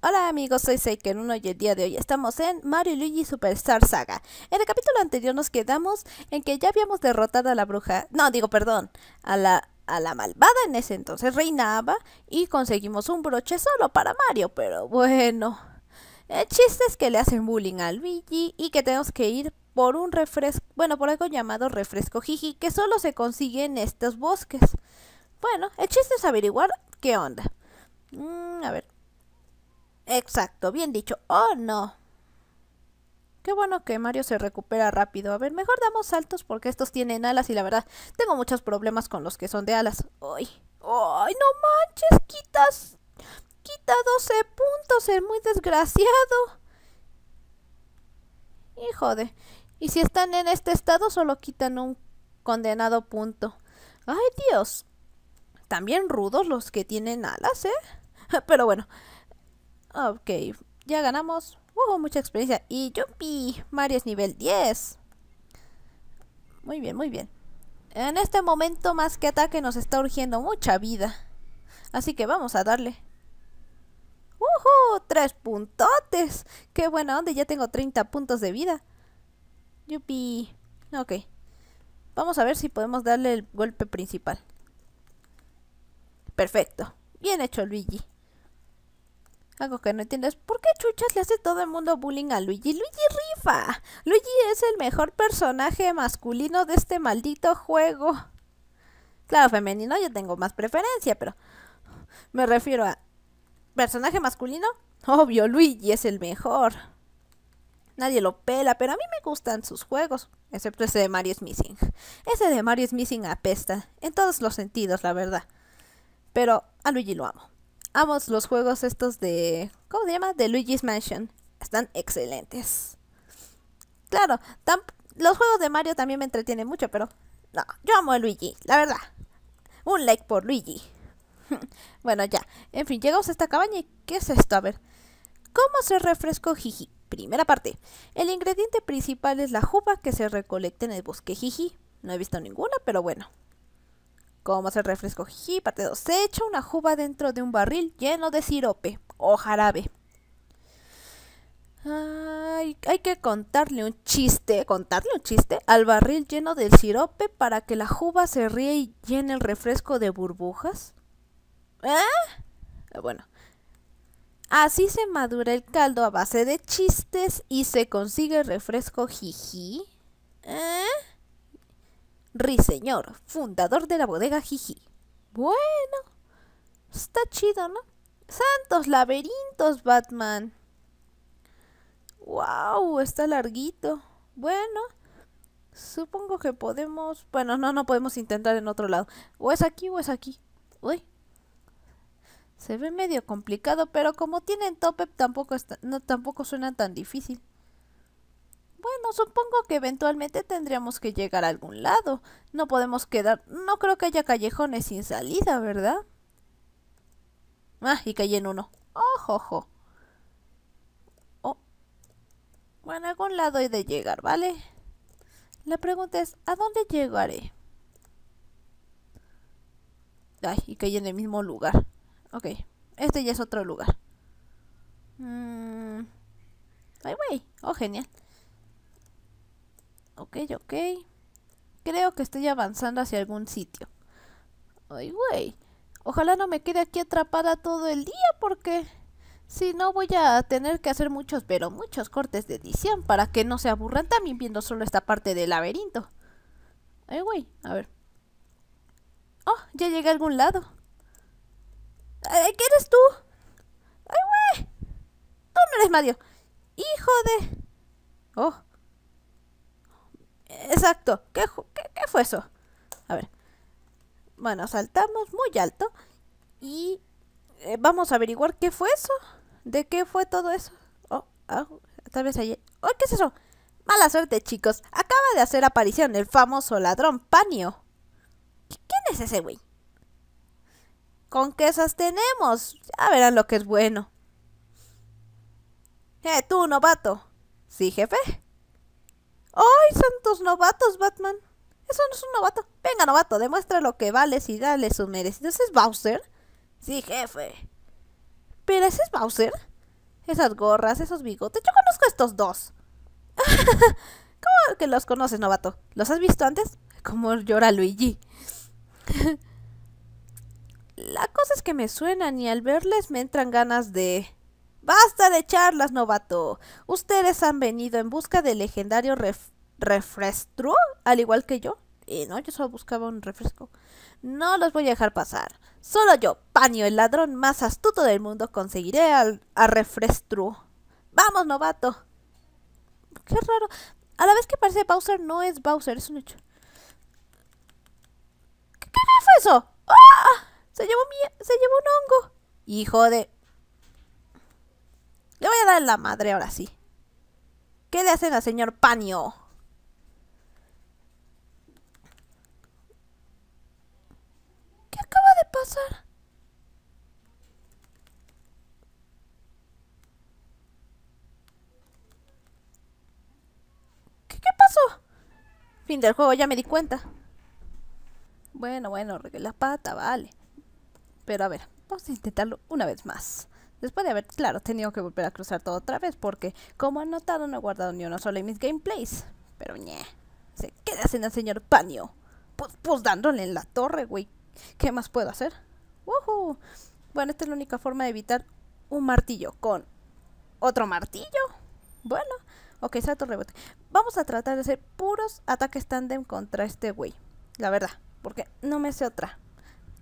Hola amigos, soy Seiken 1 y el día de hoy estamos en Mario Luigi Superstar Saga. En el capítulo anterior nos quedamos en que ya habíamos derrotado a la bruja, no digo perdón, a la, a la malvada en ese entonces reinaba y conseguimos un broche solo para Mario, pero bueno. El chiste es que le hacen bullying a Luigi y que tenemos que ir por un refresco, bueno, por algo llamado refresco jiji, que solo se consigue en estos bosques. Bueno, el chiste es averiguar qué onda. Mm, a ver, Exacto, bien dicho. Oh, no. Qué bueno que Mario se recupera rápido. A ver, mejor damos saltos porque estos tienen alas y la verdad, tengo muchos problemas con los que son de alas. ¡Ay! ¡Ay, no manches! Quitas... Quita 12 puntos, es muy desgraciado. Hijo de... Y si están en este estado, solo quitan un condenado punto. ¡Ay, Dios! También rudos los que tienen alas, ¿eh? Pero bueno, Ah, ok, ya ganamos. Mucha experiencia. Y yupi, Mario es nivel 10. Muy bien, muy bien. En este momento más que ataque nos está urgiendo mucha vida. Así que vamos a darle. ¡Uhú! ¡Tres puntotes! ¡Qué buena onda! Ya tengo 30 puntos de vida. ¡Yupi! Ok. Vamos a ver si podemos darle el golpe principal. Perfecto. Bien hecho, Luigi. Algo que no entiendes por qué chuchas le hace todo el mundo bullying a Luigi. Luigi rifa. Luigi es el mejor personaje masculino de este maldito juego. Claro, femenino yo tengo más preferencia, pero me refiero a personaje masculino. Obvio, Luigi es el mejor. Nadie lo pela, pero a mí me gustan sus juegos, excepto ese de Mario Missing. Ese de Mario Missing apesta, en todos los sentidos, la verdad. Pero a Luigi lo amo. Amo los juegos estos de... ¿Cómo se llama? De Luigi's Mansion. Están excelentes. Claro, los juegos de Mario también me entretienen mucho, pero... No, yo amo a Luigi, la verdad. Un like por Luigi. bueno, ya. En fin, llegamos a esta cabaña y... ¿Qué es esto? A ver. ¿Cómo se refresco Jiji? Primera parte. El ingrediente principal es la juba que se recolecta en el bosque Jiji. No he visto ninguna, pero bueno es el refresco? Jiji, parte Se echa una juba dentro de un barril lleno de sirope o jarabe. Ay, hay que contarle un chiste, contarle un chiste al barril lleno del sirope para que la juba se ríe y llene el refresco de burbujas. ¿Eh? Bueno. Así se madura el caldo a base de chistes y se consigue el refresco jiji. ¿Eh? Riseñor, fundador de la bodega Jiji. Bueno, está chido, ¿no? Santos laberintos, Batman. ¡Wow! Está larguito. Bueno, supongo que podemos... Bueno, no, no podemos intentar en otro lado. O es aquí o es aquí. Uy. Se ve medio complicado, pero como tienen tope, tampoco, no, tampoco suena tan difícil. Bueno, supongo que eventualmente tendríamos que llegar a algún lado. No podemos quedar... No creo que haya callejones sin salida, ¿verdad? Ah, y caí en uno. ¡Ojo, ojo! Oh. Bueno, a algún lado he de llegar, ¿vale? La pregunta es, ¿a dónde llegaré? Ay, y caí en el mismo lugar. Ok, este ya es otro lugar. Mm. Ay, güey. Oh, genial. Ok, ok. Creo que estoy avanzando hacia algún sitio. Ay, güey. Ojalá no me quede aquí atrapada todo el día porque... Si no, voy a tener que hacer muchos, pero muchos cortes de edición para que no se aburran también viendo solo esta parte del laberinto. Ay, güey, a ver. Oh, ya llegué a algún lado. Ay, ¿Qué eres tú? ¡Ay, güey! Tú eres Mario. ¡Hijo de...! Oh, Exacto. ¿Qué, fue eso? A ver. Bueno, saltamos muy alto y eh, vamos a averiguar qué fue eso. ¿De qué fue todo eso? Oh, ah, tal vez ayer. Oh, ¿Qué es eso? Mala suerte, chicos. Acaba de hacer aparición el famoso ladrón Panio. ¿Quién es ese güey? ¿Con qué esas tenemos? Ya verán lo que es bueno. ¡Eh, tú, novato! ¿Sí, jefe? ¡Ay, santos novatos, Batman! Eso no es un novato. Venga, novato, demuestra lo que vales y dale sus merecido. ¿Ese es Bowser? Sí, jefe. ¿Pero ese es Bowser? Esas gorras, esos bigotes. Yo conozco a estos dos. ¿Cómo que los conoces, novato? ¿Los has visto antes? Como llora Luigi. La cosa es que me suenan y al verles me entran ganas de... Basta de charlas, novato. Ustedes han venido en busca del legendario ref al igual que yo. Y no, yo solo buscaba un refresco. No los voy a dejar pasar. Solo yo, Paño, el ladrón más astuto del mundo, conseguiré al a Vamos, novato. Qué raro. A la vez que parece Bowser, no es Bowser, es un hecho. ¿Qué, me fue eso? ¡Ah! Se llevó se llevó un hongo. Hijo de... Le voy a dar la madre ahora sí. ¿Qué le hacen al señor Panio? ¿Qué acaba de pasar? ¿Qué, qué pasó? Fin del juego, ya me di cuenta. Bueno, bueno, regué la pata, vale. Pero a ver, vamos a intentarlo una vez más. Después de haber, claro, tenido que volver a cruzar todo otra vez porque, como han notado, no he guardado ni uno solo en mis gameplays. Pero ñe, se queda sin el señor Panio. Pues, pues dándole en la torre, güey. ¿Qué más puedo hacer? ¡Woohoo! Bueno, esta es la única forma de evitar un martillo con otro martillo. Bueno, ok, salto rebote. Vamos a tratar de hacer puros ataques tandem contra este güey. La verdad, porque no me sé otra.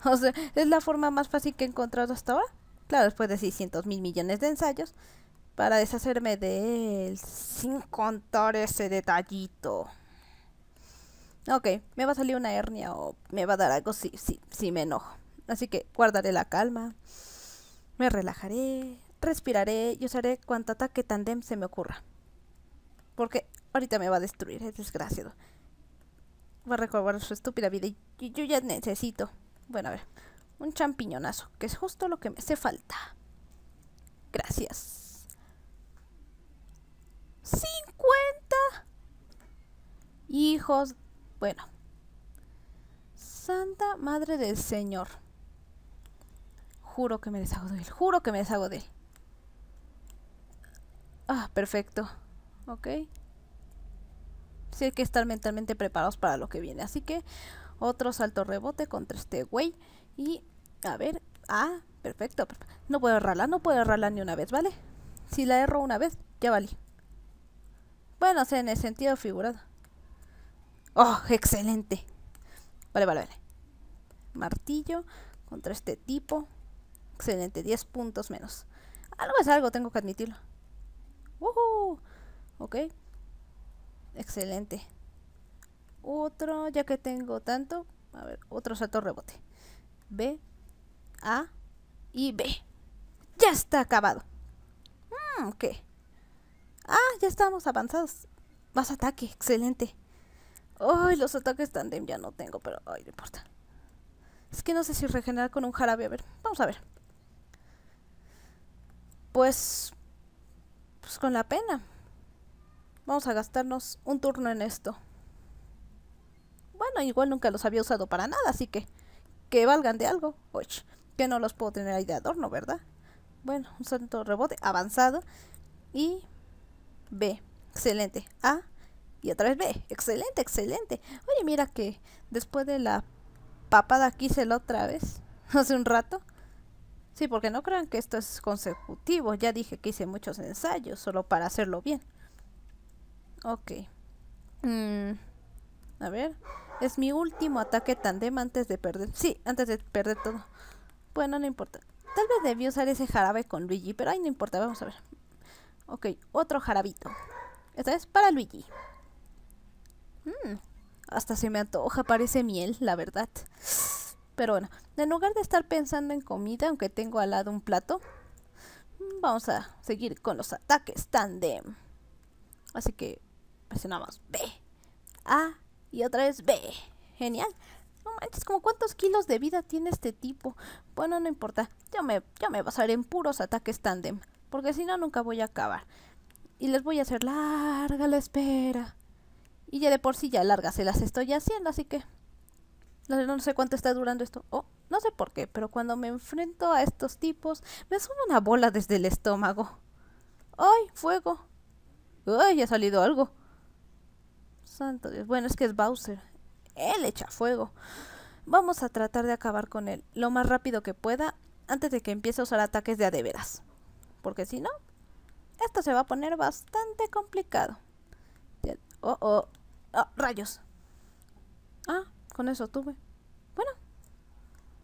O sea, es la forma más fácil que he encontrado hasta ahora claro, después de 600 mil millones de ensayos, para deshacerme de él, sin contar ese detallito. Ok, me va a salir una hernia o me va a dar algo si, si me enojo. Así que guardaré la calma, me relajaré, respiraré y usaré cuanto ataque tandem se me ocurra. Porque ahorita me va a destruir, es desgraciado. Va a recordar su estúpida vida y yo ya necesito. Bueno, a ver. Un champiñonazo, que es justo lo que me hace falta. Gracias. ¡50! Hijos. Bueno. Santa Madre del Señor. Juro que me deshago de él. Juro que me deshago de él. Ah, perfecto. Ok. Sí hay que estar mentalmente preparados para lo que viene. Así que otro salto rebote contra este güey. Y a ver, ah, perfecto. No puedo errarla, no puedo errarla ni una vez, ¿vale? Si la erro una vez, ya vale Bueno, en el sentido figurado. ¡Oh, excelente! Vale, vale, vale. Martillo contra este tipo. Excelente, 10 puntos menos. Algo es algo, tengo que admitirlo. Ok. Excelente. Otro, ya que tengo tanto. A ver, otro salto rebote. B, A y B. Ya está acabado. Mmm, Ah, ya estamos avanzados. Más ataque, excelente. Ay, los ataques tandem ya no tengo, pero ay, no importa. Es que no sé si regenerar con un jarabe. A ver, vamos a ver. Pues... Pues con la pena. Vamos a gastarnos un turno en esto. Bueno, igual nunca los había usado para nada, así que que valgan de algo. Uy, que no los puedo tener ahí de adorno, ¿verdad? Bueno, un santo rebote avanzado. Y B, excelente. A y otra vez B, excelente, excelente. Oye, mira que después de la papada aquí se la otra vez, hace un rato. Sí, porque no crean que esto es consecutivo. Ya dije que hice muchos ensayos solo para hacerlo bien. Ok. Mm, a ver. Es mi último ataque tandem antes de perder. Sí, antes de perder todo. Bueno, no importa. Tal vez debí usar ese jarabe con Luigi, pero ahí no importa, vamos a ver. Ok, otro jarabito. Esta es para Luigi. Mm, hasta se me antoja, parece miel, la verdad. Pero bueno, en lugar de estar pensando en comida, aunque tengo al lado un plato, mm, vamos a seguir con los ataques tandem. Así que, Presionamos B, A, y otra vez B. Genial. No manches, como cuántos kilos de vida tiene este tipo. Bueno, no importa. Yo me, yo me basaré en puros ataques tándem. Porque si no, nunca voy a acabar. Y les voy a hacer larga la espera. Y ya de por sí ya largas se las estoy haciendo, así que. No sé cuánto está durando esto. Oh, no sé por qué, pero cuando me enfrento a estos tipos, me sube una bola desde el estómago. ¡Ay, fuego! ¡Ay, ha salido algo! Santo Dios. Bueno, es que es Bowser. Él echa fuego. Vamos a tratar de acabar con él lo más rápido que pueda antes de que empiece a usar ataques de adeveras. Porque si no, esto se va a poner bastante complicado. Oh, oh, oh rayos. Ah, con eso tuve. Bueno.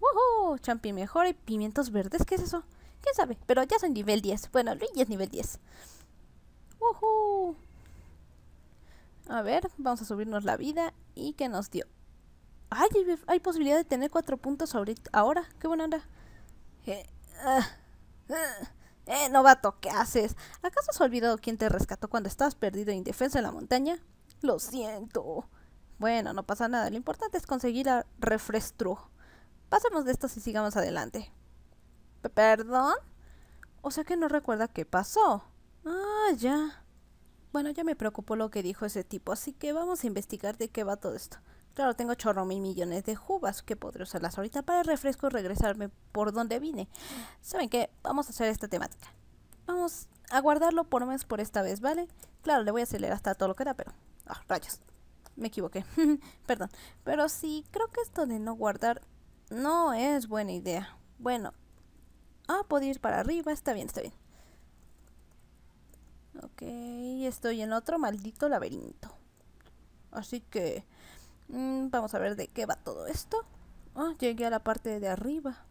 ¡Woohoo! Champi mejor y pimientos verdes. ¿Qué es eso? ¿Quién sabe? Pero ya son nivel 10. Bueno, Luigi es nivel 10. ¡Woohoo! A ver, vamos a subirnos la vida. ¿Y qué nos dio? ¡Ay! Hay posibilidad de tener cuatro puntos ahorita. ahora. ¡Qué buena onda! Ah, ah. Eh, novato! ¿Qué haces? ¿Acaso has olvidado quién te rescató cuando estabas perdido e indefenso en la montaña? Lo siento. Bueno, no pasa nada. Lo importante es conseguir a Refrestru. Pasemos de esto y sigamos adelante. ¿Perdón? O sea que no recuerda qué pasó. Ah, ya. Bueno, ya me preocupó lo que dijo ese tipo, así que vamos a investigar de qué va todo esto. Claro, tengo chorro mil millones de jubas que podré usarlas ahorita para el refresco y regresarme por donde vine. ¿Saben qué? Vamos a hacer esta temática. Vamos a guardarlo por menos por esta vez, ¿vale? Claro, le voy a acelerar hasta todo lo que da, pero... Ah, rayos. Me equivoqué. Perdón. Pero sí, creo que esto de no guardar no es buena idea. Bueno. Ah, puedo ir para arriba. Está bien, está bien. Ok, estoy en otro maldito laberinto. Así que mm, vamos a ver de qué va todo esto. Ah, llegué a la parte de arriba.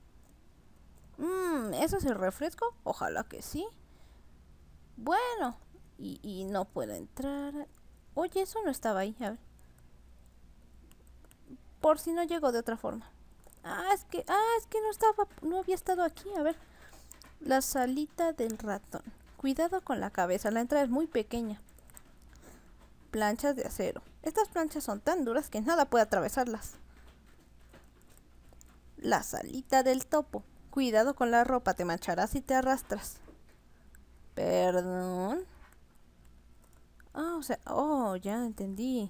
Mmm, ¿eso es el refresco? Ojalá que sí. Bueno, y, no puedo entrar. Oye, eso no estaba ahí. Por si no llegó de otra forma. Ah, es que, ah, es que no estaba, no había estado aquí. A ver, la salita del ratón. Cuidado con la cabeza, la entrada es muy pequeña. Planchas de acero. Estas planchas son tan duras que nada puede atravesarlas. La salita del topo. Cuidado con la ropa, te mancharás y te arrastras. Perdón. Ah, oh, o sea, oh, ya entendí.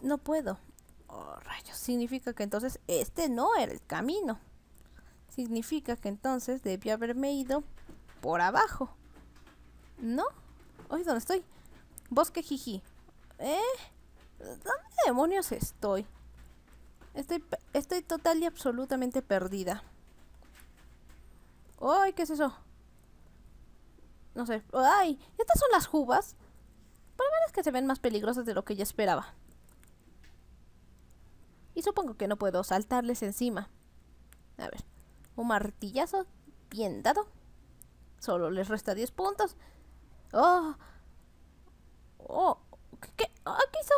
No puedo. Oh, rayos. Significa que entonces este no era el camino. Significa que entonces debía haberme ido por abajo. ¿No? Hoy ¿dónde estoy? Bosque Jiji. ¿Eh? ¿Dónde demonios estoy? Estoy, estoy total y absolutamente perdida. ¡Ay, qué es eso! No sé. ¡Ay! Estas son las jubas. Por lo menos que se ven más peligrosas de lo que ya esperaba. Y supongo que no puedo saltarles encima. A ver. Un martillazo bien dado solo les resta 10 puntos. ¡Oh! ¡Oh! ¿Qué, ah, qué? hizo?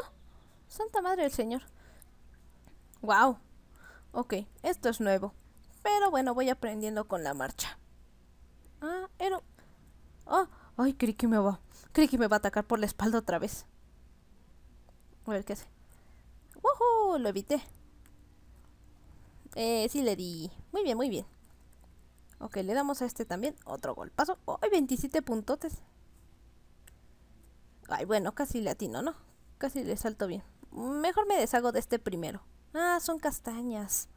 Santa Madre del Señor. ¡Wow! Ok, esto es nuevo. Pero bueno, voy aprendiendo con la marcha. Ah, era... ¡Oh! ¡Ay, creí que me va! Creí que me va a atacar por la espalda otra vez. A ver qué hace. ¡Woohoo! Lo evité. Eh, sí le di. Muy bien, muy bien. Ok, le damos a este también otro golpazo. ¡Oh, 27 puntotes! Ay, bueno, casi le atino, ¿no? Casi le salto bien. Mejor me deshago de este primero. Ah, son castañas.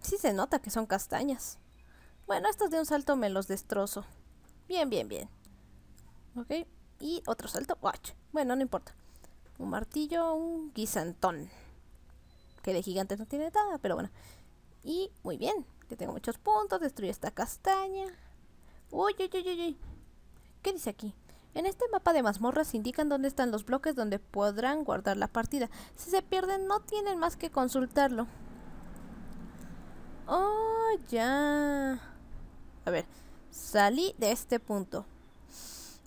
Sí se nota que son castañas. Bueno, estos de un salto me los destrozo. Bien, bien, bien. Ok, y otro salto. Watch. Bueno, no importa. Un martillo, un guisantón. Que de gigante no tiene nada, pero bueno. Y muy bien. Ya tengo muchos puntos. Destruye esta castaña. Uy, uy, uy, uy. ¿Qué dice aquí? En este mapa de mazmorras indican dónde están los bloques donde podrán guardar la partida. Si se pierden, no tienen más que consultarlo. Oh, ya. A ver, salí de este punto.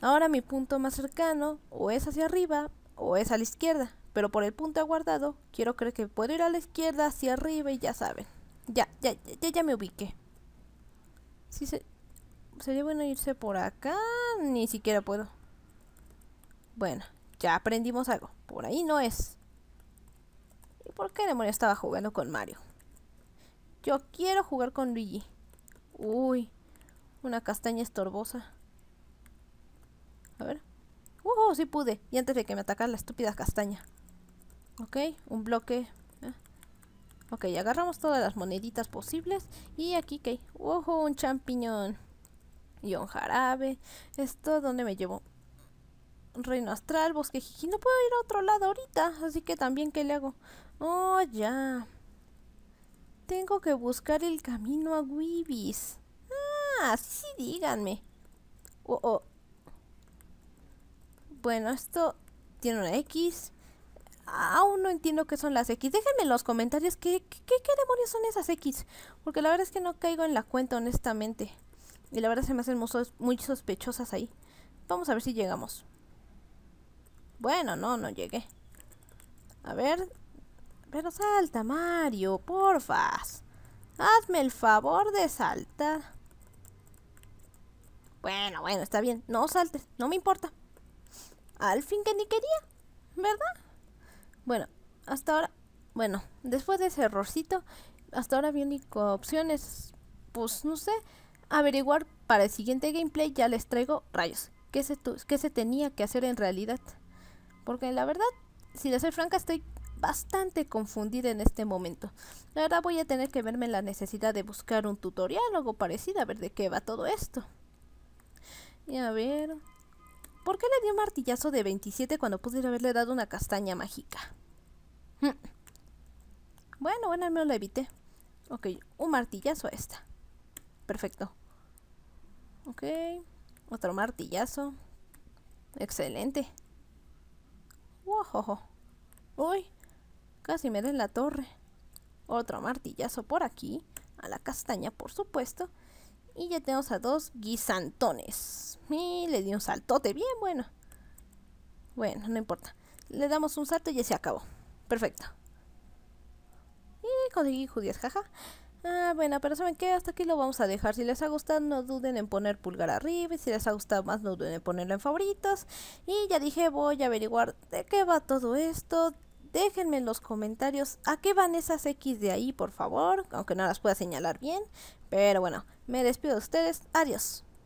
Ahora mi punto más cercano o es hacia arriba o es a la izquierda. Pero por el punto aguardado, quiero creer que puedo ir a la izquierda, hacia arriba y ya saben. Ya, ya, ya, ya me ubiqué. Si se... Sería bueno irse por acá. Ni siquiera puedo. Bueno, ya aprendimos algo. Por ahí no es. ¿Y por qué demonios estaba jugando con Mario? Yo quiero jugar con Luigi. Uy, una castaña estorbosa. A ver. ¡Uh! Sí pude. Y antes de que me atacara la estúpida castaña. Ok, un bloque Ok, agarramos todas las moneditas posibles. Y aquí, que Ojo, un champiñón. Y un jarabe. Esto, ¿dónde me llevo? Reino astral, bosque jiji. No puedo ir a otro lado ahorita. Así que también, ¿qué le hago? Oh, ya. Tengo que buscar el camino a Weebies. Ah, sí, díganme. Oh, oh. Bueno, esto tiene una X aún no entiendo qué son las X. Déjenme en los comentarios qué, qué, demonios son esas X. Porque la verdad es que no caigo en la cuenta, honestamente. Y la verdad se me hacen muy sospechosas ahí. Vamos a ver si llegamos. Bueno, no, no llegué. A ver. Pero salta, Mario, porfas. Hazme el favor de saltar. Bueno, bueno, está bien. No saltes, no me importa. Al fin que ni quería, ¿verdad? Bueno, hasta ahora, bueno, después de ese errorcito, hasta ahora mi única opción es, pues no sé, averiguar para el siguiente gameplay ya les traigo rayos. ¿Qué se, qué se tenía que hacer en realidad? Porque la verdad, si les soy franca, estoy bastante confundida en este momento. La verdad voy a tener que verme la necesidad de buscar un tutorial o algo parecido a ver de qué va todo esto. Y a ver... ¿Por qué le dio un martillazo de 27 cuando pudiera haberle dado una castaña mágica? Mm. Bueno, bueno, al menos lo evité. Ok, un martillazo a esta. Perfecto. Ok, otro martillazo. Excelente. ¡Wow! Uy, casi me den la torre. Otro martillazo por aquí. A la castaña, por supuesto. Y ya tenemos a dos guisantones. Y le di un saltote bien bueno. Bueno, no importa. Le damos un salto y ya se acabó. Perfecto. Y conseguí judías, jaja. Ah, bueno, pero ¿saben que Hasta aquí lo vamos a dejar. Si les ha gustado, no duden en poner pulgar arriba. Y si les ha gustado más, no duden en ponerlo en favoritos. Y ya dije, voy a averiguar de qué va todo esto. Déjenme en los comentarios a qué van esas X de ahí, por favor. Aunque no las pueda señalar bien. Pero bueno, me despido de ustedes. Adiós.